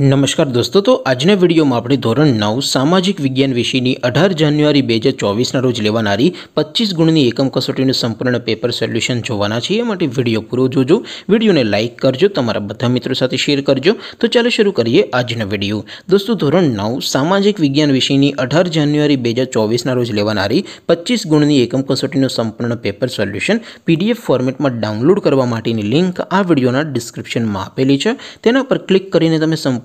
नमस्कार दोस्तों तो आज ने वीडियो में अपने ધોરણ 9 સામાજિક વિજ્ઞાન વિશેની 18 જાન્યુઆરી 2024 ના રોજ લેવાણારી 25 ગુણની એકમ કસોટીનું સંપૂર્ણ પેપર સોલ્યુશન જોવાના છે એમટી વિડિયો પૂરો જોજો વિડિયોને લાઈક કરજો તમારા બધા મિત્રો સાથે શેર કરજો તો ચાલો શરૂ કરીએ આજનો વિડિયો दोस्तों ધોરણ 9 સામાજિક વિજ્ઞાન વિશેની 18 જાન્યુઆરી 2024 ના રોજ લેવાણારી 25 ગુણની એકમ કસોટીનું સંપૂર્ણ પેપર સોલ્યુશન PDF ફોર્મેટમાં ડાઉનલોડ કરવા માટેની લિંક આ વિડિયોના ડિસ્ક્રિપ્શનમાં આપેલી છે તેના પર ક્લિક કરીને તમે સ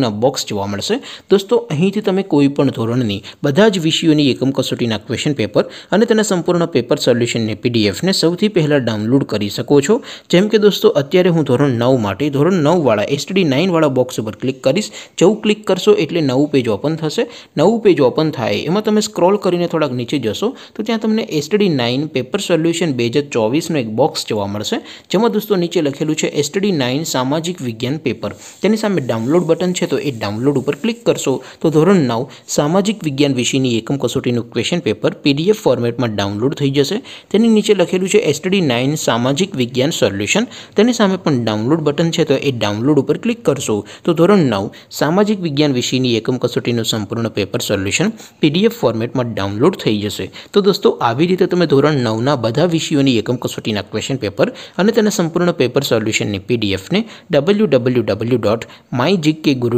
ના બોક્સ જોવા મળશે દોસ્તો અહીંથી તમને કોઈપણ ધોરણની બધા જ વિષયોની એકમ કસોટીના ક્વેશ્ચન પેપર અને તેના સંપૂર્ણ પેપર સોલ્યુશન ને પીડીએફ ને સૌથી પહેલા ડાઉનલોડ કરી શકો છો જેમ કે દોસ્તો અત્યારે હું ધોરણ 9 માટી ધોરણ 9 વાળા STD 9 વાળા બોક્સ પર ક્લિક કરીશ જઉં ક્લિક કરશો એટલે નવ પેજ ઓપન થશે નવ પેજ ઓપન થાય એમાં તમે સ્ક્રોલ કરીને થોડક નીચે જશો તો ત્યાં તમને STD 9 પેપર સોલ્યુશન 2024 નો એક બોક્સ જોવા મળશે જેમાં દોસ્તો નીચે લખેલું છે STD 9 સામાજિક વિજ્ઞાન પેપર તેની સામે ડાઉનલોડ બટન છે તો એ ડાઉનલોડ ઉપર ક્લિક કરશો તો ધોરણ 9 સામાજિક વિજ્ઞાન વિષયની એકમ કસોટીનો ક્વેશ્ચન પેપર PDF ફોર્મેટમાં ડાઉનલોડ થઈ જશે તેની નીચે લખેલું છે STD 9 સામાજિક વિજ્ઞાન સોલ્યુશન તેની સામે પણ ડાઉનલોડ બટન છે તો એ ડાઉનલોડ ઉપર ક્લિક કરશો તો ધોરણ 9 સામાજિક વિજ્ઞાન વિષયની એકમ કસોટીનો સંપૂર્ણ પેપર સોલ્યુશન PDF ફોર્મેટમાં ડાઉનલોડ થઈ જશે તો દોસ્તો આ વિધે તમે ધોરણ 9 ના બધા વિષયોની એકમ કસોટીના ક્વેશ્ચન પેપર અને તેના સંપૂર્ણ પેપર સોલ્યુશનની PDF ને www.mygkguru